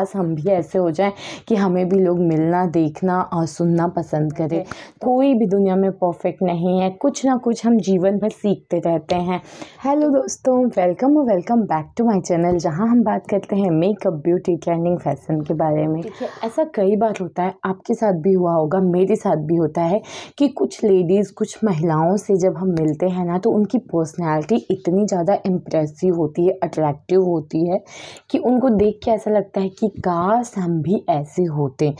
खास हम भी ऐसे हो जाएं कि हमें भी लोग मिलना देखना और सुनना पसंद करें कोई भी दुनिया में परफेक्ट नहीं है कुछ ना कुछ हम जीवन भर सीखते रहते हैं हेलो दोस्तों वेलकम और welcome back to my channel जहां हम बात करते हैं मेकअप ब्यूटी ट्रेंडिंग फैशन के बारे में ऐसा कई बार होता है आपके साथ भी हुआ होगा मेरे साथ भी होता है कि कुछ लेडीज़ कुछ महिलाओं से जब हम मिलते हैं ना तो उनकी पर्सनैलिटी इतनी ज़्यादा इम्प्रेसिव होती है अट्रैक्टिव होती है कि उनको देख के ऐसा लगता है कि काश हम भी ऐसे होते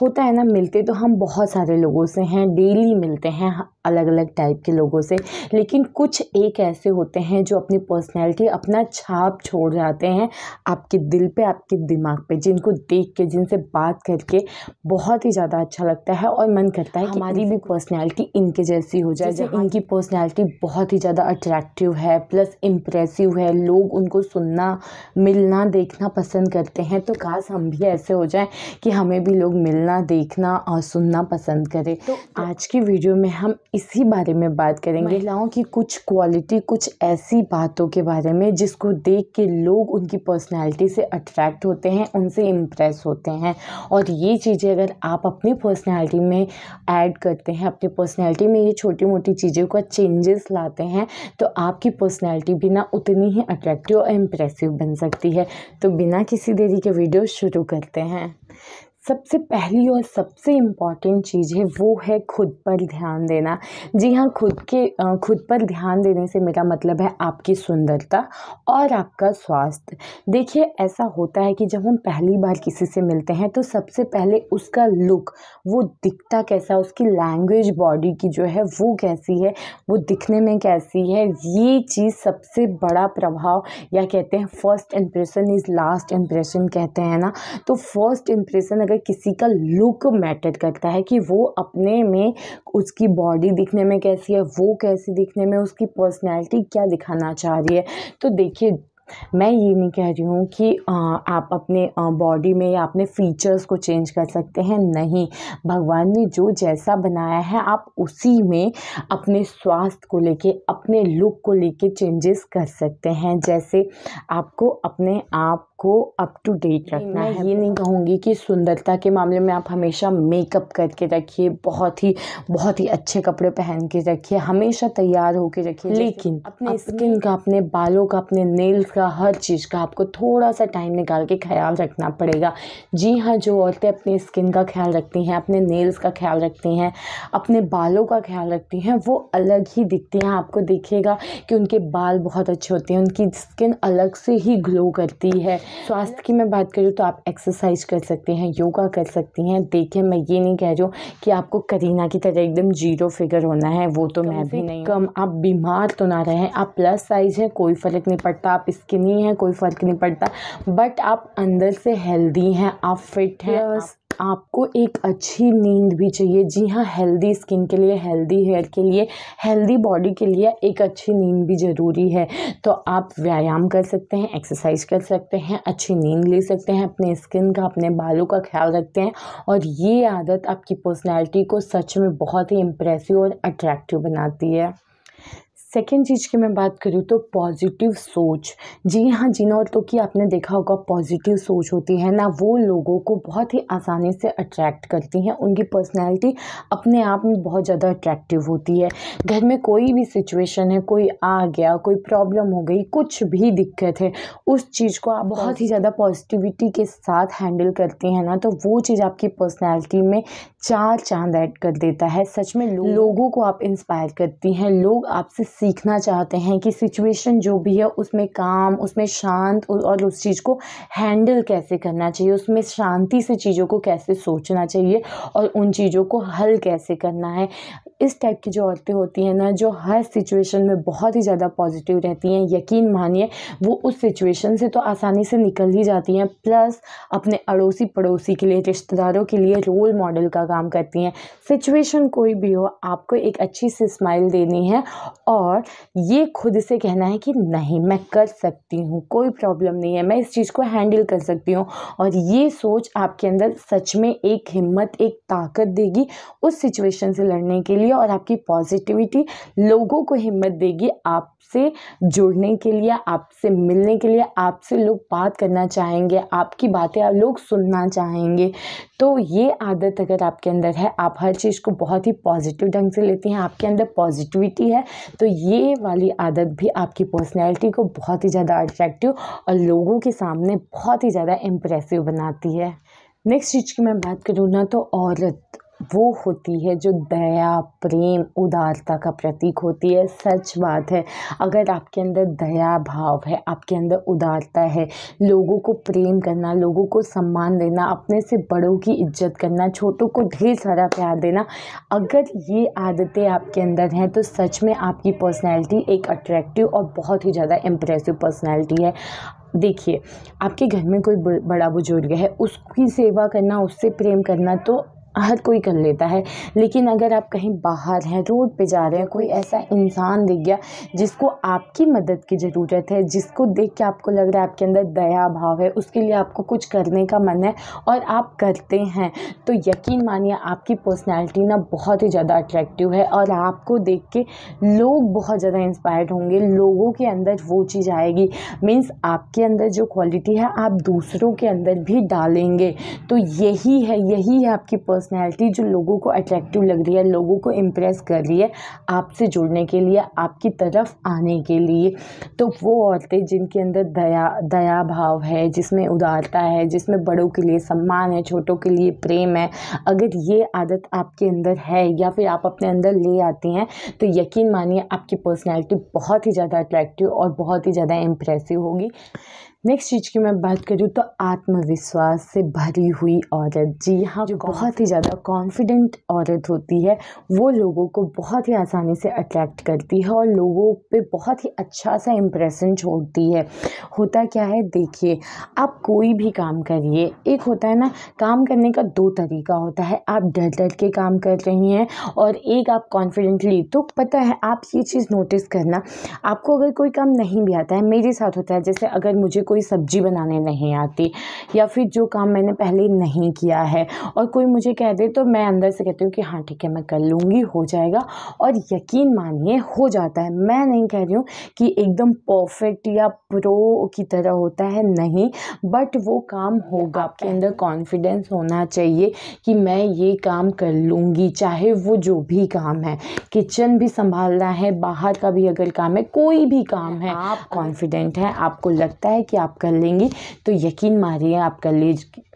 होता है ना मिलते तो हम बहुत सारे लोगों से हैं डेली मिलते हैं अलग अलग टाइप के लोगों से लेकिन कुछ एक ऐसे होते हैं जो अपनी पर्सनैलिटी अपना छाप छोड़ जाते हैं आपके दिल पे आपके दिमाग पे जिनको देख के जिनसे बात करके बहुत ही ज़्यादा अच्छा लगता है और मन करता है हमारी भी पर्सनैलिटी इनके जैसी हो जाए जैसे इनकी पर्सनैलिटी बहुत ही ज़्यादा अट्रैक्टिव है प्लस इम्प्रेसिव है लोग उनको सुनना मिलना देखना पसंद करते हैं तो खास हम भी ऐसे हो जाएं कि हमें भी लोग मिलना देखना और सुनना पसंद करें तो, तो आज की वीडियो में हम इसी बारे में बात करेंगे महिलाओं की कुछ क्वालिटी कुछ ऐसी बातों के बारे में जिसको देख के लोग उनकी पर्सनैलिटी से अट्रैक्ट होते हैं उनसे इम्प्रेस होते हैं और ये चीज़ें अगर आप अपनी पर्सनैलिटी में ऐड करते हैं अपनी पर्सनैलिटी में ये छोटी मोटी चीज़ों का चेंजेस लाते हैं तो आपकी पर्सनैलिटी भी ना उतनी ही अट्रैक्टिव और इम्प्रेसिव बन सकती है तो बिना किसी देरी के वीडियो वीडियो शुरू करते हैं सबसे पहली और सबसे इम्पॉर्टेंट चीज़ है वो है खुद पर ध्यान देना जी हाँ खुद के खुद पर ध्यान देने से मेरा मतलब है आपकी सुंदरता और आपका स्वास्थ्य देखिए ऐसा होता है कि जब हम पहली बार किसी से मिलते हैं तो सबसे पहले उसका लुक वो दिखता कैसा उसकी लैंग्वेज बॉडी की जो है वो कैसी है वो दिखने में कैसी है ये चीज़ सबसे बड़ा प्रभाव या कहते हैं first impression is last impression कहते हैं ना तो फर्स्ट इम्प्रेशन अगर अगर किसी का लुक मैटर करता है कि वो अपने में उसकी बॉडी दिखने में कैसी है वो कैसी दिखने में उसकी पर्सनैलिटी क्या दिखाना चाह रही है तो देखिए मैं ये नहीं कह रही हूँ कि आप अपने बॉडी में या अपने फीचर्स को चेंज कर सकते हैं नहीं भगवान ने जो जैसा बनाया है आप उसी में अपने स्वास्थ्य को लेके अपने लुक को लेके चेंजेस कर सकते हैं जैसे आपको अपने आप को अप टू डेट रखना मैं है ये नहीं कहूँगी कि सुंदरता के मामले में आप हमेशा मेकअप करके रखिए बहुत ही बहुत ही अच्छे कपड़े पहन के रखिए हमेशा तैयार होकर रखिए लेकिन अपने स्किन का अपने बालों का अपने नेल्स का हर चीज़ का आपको थोड़ा सा टाइम निकाल के ख्याल रखना पड़ेगा जी हाँ जो औरतें अपनी स्किन का ख्याल रखती हैं अपने नेल्स का ख्याल रखती हैं अपने बालों का ख्याल रखती हैं वो अलग ही दिखती हैं आपको देखिएगा कि उनके बाल बहुत अच्छे होते हैं उनकी स्किन अलग से ही ग्लो करती है स्वास्थ्य की मैं बात करूँ तो आप एक्सरसाइज कर सकते हैं योगा कर सकती हैं देखिए मैं ये नहीं कह रही हूँ कि आपको करीना की तरह एकदम जीरो फिगर होना है वो तो मैं भी नहीं कम आप बीमार तो ना रहें आप प्लस साइज हैं कोई फ़र्क नहीं पड़ता आप स्किनी हैं कोई फ़र्क नहीं पड़ता बट आप अंदर से हेल्दी हैं आप फिट हैं आपको एक अच्छी नींद भी चाहिए जी हाँ हेल्दी स्किन के लिए हेल्दी हेयर के लिए हेल्दी बॉडी के लिए एक अच्छी नींद भी ज़रूरी है तो आप व्यायाम कर सकते हैं एक्सरसाइज कर सकते हैं अच्छी नींद ले सकते हैं अपने स्किन का अपने बालों का ख्याल रखते हैं और ये आदत आपकी पर्सनैलिटी को सच में बहुत ही इम्प्रेसिव और अट्रैक्टिव बनाती है सेकेंड चीज़ की मैं बात करूँ तो पॉजिटिव सोच जी हाँ जिन औरतों की आपने देखा होगा पॉजिटिव सोच होती है ना वो लोगों को बहुत ही आसानी से अट्रैक्ट करती हैं उनकी पर्सनैलिटी अपने आप में बहुत ज़्यादा अट्रैक्टिव होती है घर में कोई भी सिचुएशन है कोई आ गया कोई प्रॉब्लम हो गई कुछ भी दिक्कत है उस चीज़ को आप बहुत ही ज़्यादा पॉजिटिविटी के साथ हैंडल करती हैं ना तो वो चीज़ आपकी पर्सनैलिटी में चार चांद ऐड कर देता है सच में लो, लोगों को आप इंस्पायर करती हैं लोग आपसे सीखना चाहते हैं कि सिचुएशन जो भी है उसमें काम उसमें शांत और उस चीज़ को हैंडल कैसे करना चाहिए उसमें शांति से चीज़ों को कैसे सोचना चाहिए और उन चीज़ों को हल कैसे करना है इस टाइप की जो औरतें होती हैं ना जो हर सिचुएशन में बहुत ही ज़्यादा पॉजिटिव रहती हैं यकीन मानिए वो उस सिचुएशन से तो आसानी से निकल ही जाती हैं प्लस अपने अड़ोसी पड़ोसी के लिए रिश्तेदारों के लिए रोल मॉडल का काम करती हैं सिचुएशन कोई भी हो आपको एक अच्छी सी स्माइल देनी है और ये खुद से कहना है कि नहीं मैं कर सकती हूँ कोई प्रॉब्लम नहीं है मैं इस चीज़ को हैंडल कर सकती हूँ और ये सोच आपके अंदर सच में एक हिम्मत एक ताकत देगी उस सिचुएशन से लड़ने के लिए लिए और आपकी पॉजिटिविटी लोगों को हिम्मत देगी आपसे जुड़ने के लिए आपसे मिलने के लिए आपसे लोग बात करना चाहेंगे आपकी बातें आप लोग सुनना चाहेंगे तो ये आदत अगर आपके अंदर है आप हर चीज़ को बहुत ही पॉजिटिव ढंग से लेती हैं आपके अंदर पॉजिटिविटी है तो ये वाली आदत भी आपकी पर्सनैलिटी को बहुत ही ज़्यादा अट्रैक्टिव और लोगों के सामने बहुत ही ज़्यादा इम्प्रेसिव बनाती है नेक्स्ट चीज़ की मैं बात करूँ ना तो औरत वो होती है जो दया प्रेम उदारता का प्रतीक होती है सच बात है अगर आपके अंदर दया भाव है आपके अंदर उदारता है लोगों को प्रेम करना लोगों को सम्मान देना अपने से बड़ों की इज्जत करना छोटों को ढेर सारा प्यार देना अगर ये आदतें आपके अंदर हैं तो सच में आपकी पर्सनैलिटी एक अट्रैक्टिव और बहुत ही ज़्यादा इम्प्रेसिव पर्सनैलिटी है देखिए आपके घर में कोई बड़ा बुजुर्ग है उसकी सेवा करना उससे प्रेम करना तो हर कोई कर लेता है लेकिन अगर आप कहीं बाहर हैं रोड पे जा रहे हैं कोई ऐसा इंसान दिख गया जिसको आपकी मदद की ज़रूरत है जिसको देख के आपको लग रहा है आपके अंदर दया भाव है उसके लिए आपको कुछ करने का मन है और आप करते हैं तो यकीन मानिए आपकी पर्सनैलिटी ना बहुत ही ज़्यादा अट्रैक्टिव है और आपको देख के लोग बहुत ज़्यादा इंस्पायर्ड होंगे लोगों के अंदर वो चीज़ आएगी मीन्स आपके अंदर जो क्वालिटी है आप दूसरों के अंदर भी डालेंगे तो यही है यही है आपकी पर्सन पर्सनैलिटी जो लोगों को अट्रैक्टिव लग रही है लोगों को इम्प्रेस कर रही है आपसे जुड़ने के लिए आपकी तरफ आने के लिए तो वो औरतें जिनके अंदर दया दया भाव है जिसमें उदारता है जिसमें बड़ों के लिए सम्मान है छोटों के लिए प्रेम है अगर ये आदत आपके अंदर है या फिर आप अपने अंदर ले आती हैं तो यकीन मानिए आपकी पर्सनैलिटी बहुत ही ज़्यादा अट्रैक्टिव और बहुत ही ज़्यादा इम्प्रेसिव होगी नेक्स्ट चीज़ की मैं बात करूँ तो आत्मविश्वास से भरी हुई औरत जी हाँ जो बहुत ही ज़्यादा कॉन्फिडेंट औरत होती है वो लोगों को बहुत ही आसानी से अट्रैक्ट करती है और लोगों पे बहुत ही अच्छा सा इम्प्रेशन छोड़ती है होता क्या है देखिए आप कोई भी काम करिए एक होता है ना काम करने का दो तरीका होता है आप डर डर के काम कर रही हैं और एक आप कॉन्फिडेंटली तो पता है आप ये चीज़ नोटिस करना आपको अगर कोई काम नहीं भी आता है मेरे साथ होता है जैसे अगर मुझे कोई सब्ज़ी बनाने नहीं आती या फिर जो काम मैंने पहले नहीं किया है और कोई मुझे कह दे तो मैं अंदर से कहती हूँ कि हाँ ठीक है मैं कर लूँगी हो जाएगा और यकीन मानिए हो जाता है मैं नहीं कह रही हूँ कि एकदम परफेक्ट या प्रो की तरह होता है नहीं बट वो काम होगा आपके अंदर कॉन्फिडेंस होना चाहिए कि मैं ये काम कर लूँगी चाहे वो जो भी काम है किचन भी संभालना है बाहर का भी अगर काम है कोई भी काम है आप कॉन्फिडेंट हैं आपको लगता है कि आप कर लेंगी तो यकीन मानिए आप कर ले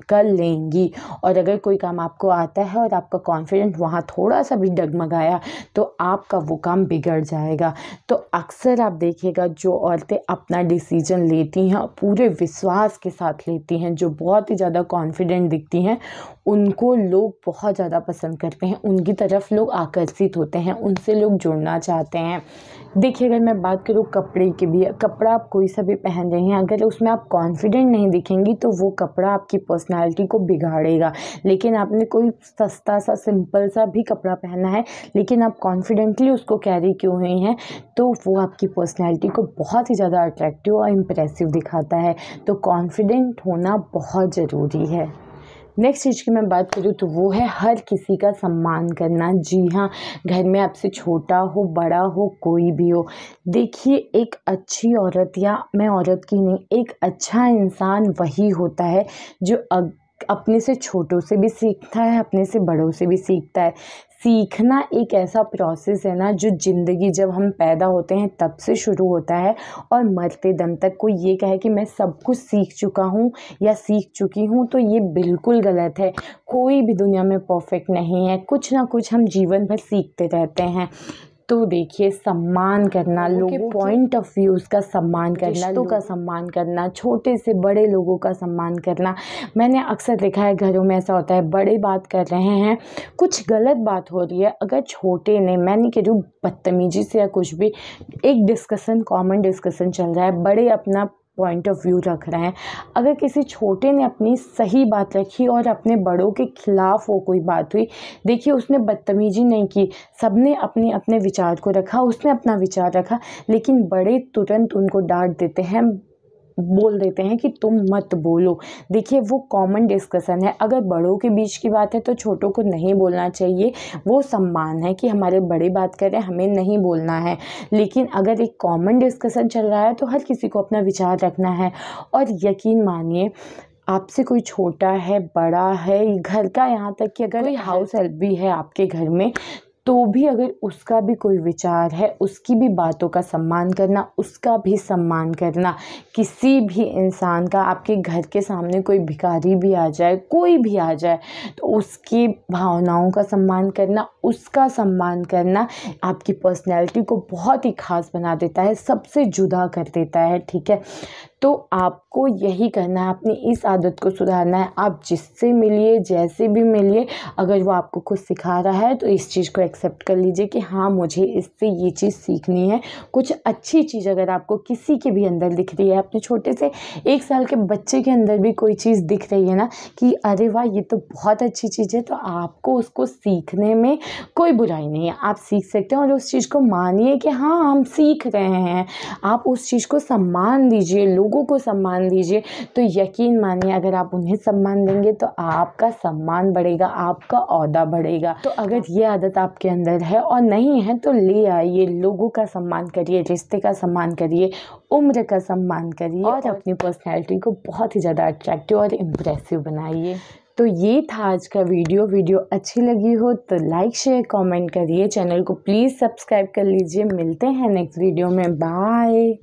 कर लेंगी और अगर कोई काम आपको आता है और आपका कॉन्फिडेंट वहाँ थोड़ा सा भी डगमगाया तो आपका वो काम बिगड़ जाएगा तो अक्सर आप देखिएगा जो औरतें अपना डिसीजन लेती हैं पूरे विश्वास के साथ लेती हैं जो बहुत ही ज़्यादा कॉन्फिडेंट दिखती हैं उनको लोग बहुत ज़्यादा पसंद करते हैं उनकी तरफ लोग आकर्षित होते हैं उनसे लोग जुड़ना चाहते हैं देखिए अगर मैं बात करूँ कपड़े की भी कपड़ा आप कोई सा भी पहन रहे हैं अगर उस उसमें आप कॉन्फिडेंट नहीं दिखेंगी तो वो कपड़ा आपकी पर्सनैलिटी को बिगाड़ेगा लेकिन आपने कोई सस्ता सा सिंपल सा भी कपड़ा पहना है लेकिन आप कॉन्फिडेंटली उसको कैरी क्यों हुए हैं तो वो आपकी पर्सनैलिटी को बहुत ही ज़्यादा अट्रैक्टिव और इम्प्रेसिव दिखाता है तो कॉन्फिडेंट होना बहुत ज़रूरी है नेक्स्ट चीज़ की मैं बात करूँ तो वो है हर किसी का सम्मान करना जी हाँ घर में आपसे छोटा हो बड़ा हो कोई भी हो देखिए एक अच्छी औरत या मैं औरत की नहीं एक अच्छा इंसान वही होता है जो अग, अपने से छोटों से भी सीखता है अपने से बड़ों से भी सीखता है सीखना एक ऐसा प्रोसेस है ना जो ज़िंदगी जब हम पैदा होते हैं तब से शुरू होता है और मरते दम तक कोई ये कहे कि मैं सब कुछ सीख चुका हूँ या सीख चुकी हूँ तो ये बिल्कुल गलत है कोई भी दुनिया में परफेक्ट नहीं है कुछ ना कुछ हम जीवन भर सीखते रहते हैं तो देखिए सम्मान करना लोगों पॉइंट ऑफ व्यूज़ का सम्मान करना लोगों का सम्मान करना छोटे से बड़े लोगों का सम्मान करना मैंने अक्सर देखा है घरों में ऐसा होता है बड़े बात कर रहे हैं कुछ गलत बात हो रही है अगर छोटे ने मैं नहीं कह रही हूँ बदतमीजी से या कुछ भी एक डिस्कसन कॉमन डिस्कसन चल रहा है बड़े अपना पॉइंट ऑफ व्यू रख रहे हैं अगर किसी छोटे ने अपनी सही बात रखी और अपने बड़ों के ख़िलाफ़ वो कोई बात हुई देखिए उसने बदतमीजी नहीं की सबने अपने अपने विचार को रखा उसने अपना विचार रखा लेकिन बड़े तुरंत उनको डांट देते हैं बोल देते हैं कि तुम मत बोलो देखिए वो कॉमन डिस्कशन है अगर बड़ों के बीच की बात है तो छोटों को नहीं बोलना चाहिए वो सम्मान है कि हमारे बड़े बात कर रहे हैं हमें नहीं बोलना है लेकिन अगर एक कॉमन डिस्कशन चल रहा है तो हर किसी को अपना विचार रखना है और यकीन मानिए आपसे कोई छोटा है बड़ा है घर का यहाँ तक कि अगर कोई हाउस हेल्प भी है आपके घर में तो भी अगर उसका भी कोई विचार है उसकी भी बातों का सम्मान करना उसका भी सम्मान करना किसी भी इंसान का आपके घर के सामने कोई भिखारी भी आ जाए कोई भी आ जाए तो उसकी भावनाओं का सम्मान करना उसका सम्मान करना आपकी पर्सनैलिटी को बहुत ही ख़ास बना देता है सबसे जुदा कर देता है ठीक है तो आपको यही करना है अपनी इस आदत को सुधारना है आप जिससे मिलिए जैसे भी मिलिए अगर वो आपको कुछ सिखा रहा है तो इस चीज़ को एक्सेप्ट कर लीजिए कि हाँ मुझे इससे ये चीज़ सीखनी है कुछ अच्छी चीज़ अगर आपको किसी के भी अंदर दिख रही है अपने छोटे से एक साल के बच्चे के अंदर भी कोई चीज़ दिख रही है ना कि अरे वाह ये तो बहुत अच्छी चीज़ है तो आपको उसको सीखने में कोई बुराई नहीं है आप सीख सकते हैं और उस चीज़ को मानिए कि हाँ हम सीख रहे हैं आप उस चीज़ को सम्मान दीजिए लोगों को सम्मान दीजिए तो यकीन मानिए अगर आप उन्हें सम्मान देंगे तो आपका सम्मान बढ़ेगा आपका अहदा बढ़ेगा तो अगर ये आदत आपके आपके अंदर है और नहीं है तो ले आइए लोगों का सम्मान करिए रिश्ते का सम्मान करिए उम्र का सम्मान करिए और अपनी पर्सनैलिटी को बहुत ही ज़्यादा अट्रैक्टिव और इम्प्रेसिव बनाइए तो ये था आज का वीडियो वीडियो अच्छी लगी हो तो लाइक शेयर कमेंट करिए चैनल को प्लीज़ सब्सक्राइब कर लीजिए मिलते हैं नेक्स्ट वीडियो में बाय